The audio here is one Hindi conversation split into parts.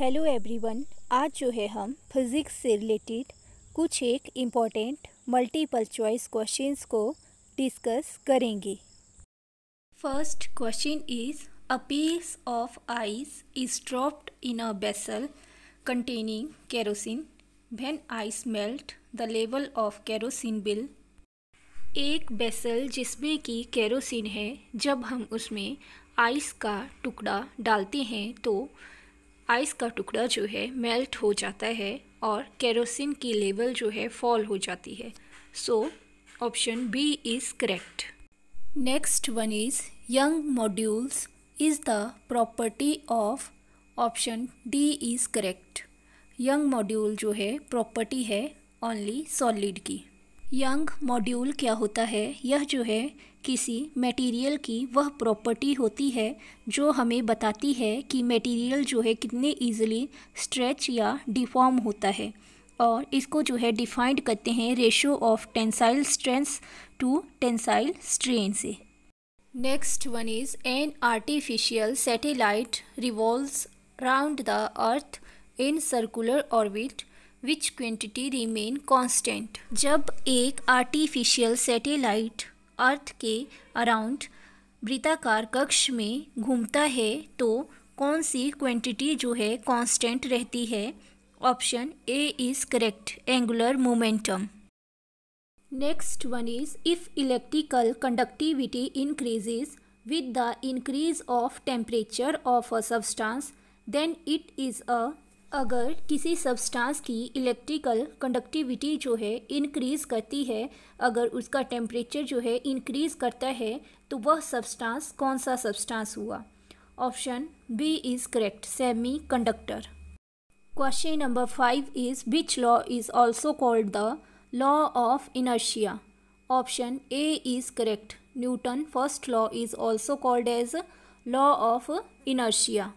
हेलो एवरीवन आज जो है हम फिज़िक्स से रिलेटेड कुछ एक इम्पॉर्टेंट मल्टीपल चॉइस क्वेश्चंस को डिस्कस करेंगे first question is a piece of ice is dropped in a vessel containing kerosene when ice melt the level of kerosene will एक बेसल जिसमें कि केरोसिन है जब हम उसमें आइस का टुकड़ा डालते हैं तो आइस का टुकड़ा जो है मेल्ट हो जाता है और केरोसिन की लेवल जो है फॉल हो जाती है so option B is correct next one is Young modulus is the property of option D is correct Young modulus जो है प्रॉपर्टी है ओनली सॉलिड की यंग मॉड्यूल क्या होता है यह जो है किसी मटेरियल की वह प्रॉपर्टी होती है जो हमें बताती है कि मटेरियल जो है कितने इजीली स्ट्रेच या डिफॉर्म होता है और इसको जो है डिफाइंड करते हैं ratio of tensile strengths to tensile strain से next one is an artificial satellite revolve round the earth in circular orbit which quantity remain constant जब एक आर्टिफिशियल सैटेलाइट अर्थ के अराउंड वृत्ताकार कक्ष में घूमता है तो कौन सी क्वांटिटी जो है कांस्टेंट रहती है option A is correct angular momentum next one is if electrical conductivity increases with the increase of temperature of a substance then it is a अगर किसी सब्सटेंस की इलेक्ट्रिकल कंडक्टिविटी जो है इंक्रीज़ करती है अगर उसका टेम्परेचर जो है इंक्रीज़ करता है तो वह सब्सटेंस कौन सा सब्सटेंस हुआ option B is correct semiconductor question number five is which law is also called the law of inertia option A is correct Newton first law is also called as law of inertia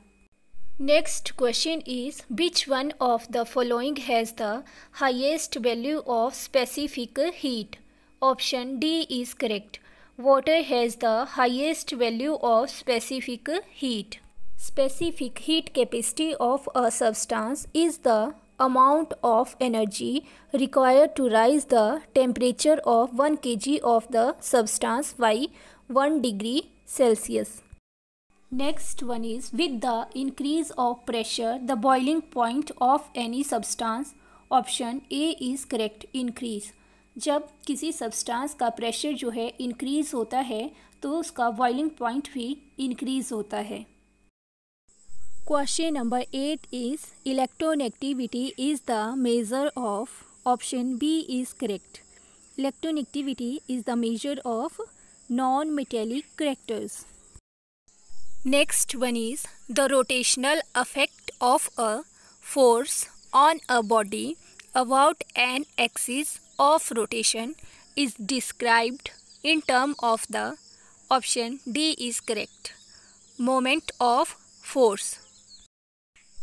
Next question is which one of the following has the highest value of specific heat? Option D is correct. Water has the highest value of specific heat. Specific heat capacity of a substance is the amount of energy required to rise the temperature of 1 kg of the substance by 1 degree Celsius. Next one is with the increase of pressure the boiling point of any substance option A is correct increase जब किसी सब्सटेंस का प्रेशर जो है इंक्रीज़ होता है तो उसका बॉइलिंग पॉइंट भी इंक्रीज़ होता है question number eight is electronegativity is the measure of option B is correct electronegativity is the measure of non metallic characters Next one is the rotational effect of a force on a body about an axis of rotation is described in term of the option D is correct moment of force.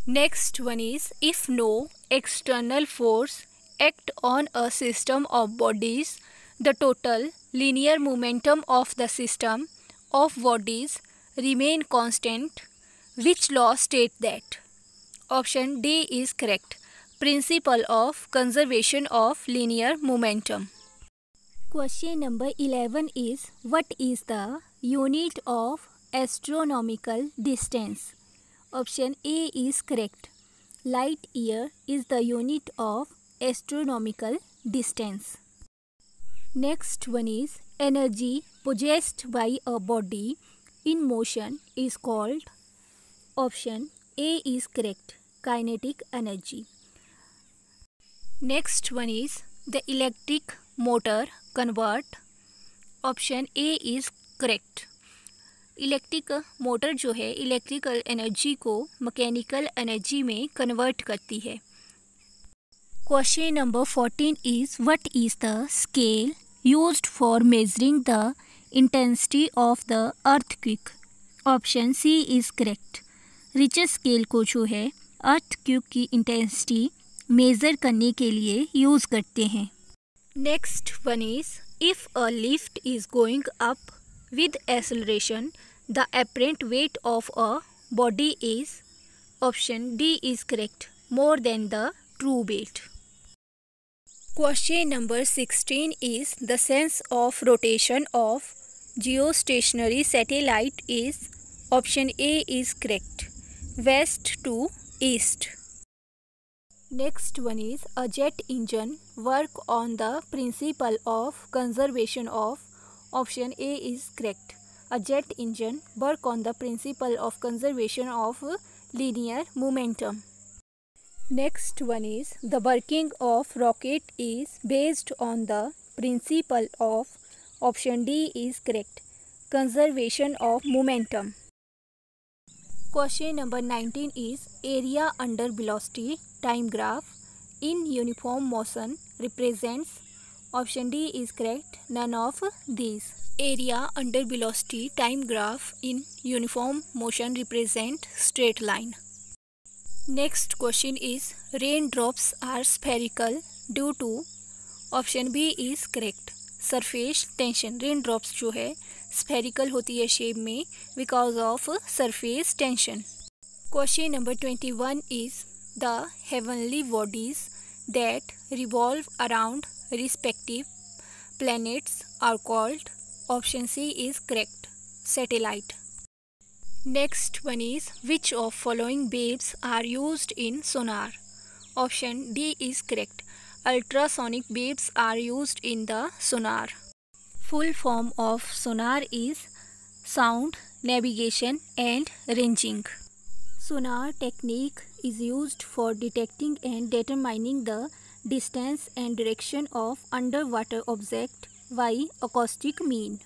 Next one is if no external force act on a system of bodies the total linear momentum of the system of bodies remain constant. Which law state that? Option D is correct. Principle of conservation of linear momentum. Question number 11 is What is the unit of astronomical distance? Option A is correct. Light year is the unit of astronomical distance. Next one is energy possessed by a body in motion is called option A is correct kinetic energy. Next one is the electric motor convert option A is correct. Electric motor जो है इलेक्ट्रिकल एनर्जी को मैकेनिकल एनर्जी में कन्वर्ट करती है question number fourteen is what is the scale used for measuring the intensity of the earthquake option C is correct Richter scale को जो है अर्थ क्यूब की इंटेंसिटी मेज़र करने के लिए यूज़ करते हैं next one is if a lift is going up with acceleration the apparent weight of a body is option D is correct more than the true weight question number 16 is the sense of rotation of geostationary satellite is option A is correct. West to east. Next one is a jet engine work on the principle of conservation of option A is correct. A jet engine work on the principle of conservation of linear momentum. Next one is the working of rocket is based on the principle of Option D is correct. Conservation of momentum. Question number 19 is area under velocity time graph in uniform motion represents Option D is correct. None of these. Area under velocity time graph in uniform motion represent straight line. Next question is raindrops are spherical due to. Option B is correct. Surface tension rain drops जो है स्फेरिकल होती है शेप में because of surface tension question number twenty one is the heavenly bodies that revolve around respective planets are called option C is correct satellite next one is which of following waves are use in sonar option D is correct Ultrasonic beams are used in the sonar. Full form of sonar is sound, navigation and ranging. Sonar technique is used for detecting and determining the distance and direction of underwater object by acoustic mean.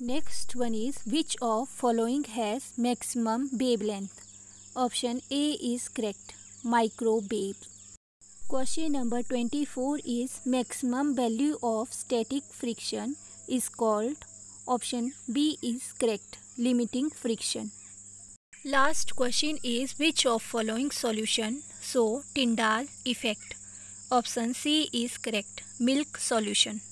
Next one is which of following has maximum wavelength? Option A is correct. Micro waves. Question number 24 is maximum value of static friction is called option B is correct limiting friction. Last question is which of following solution so Tyndall effect option C is correct milk solution.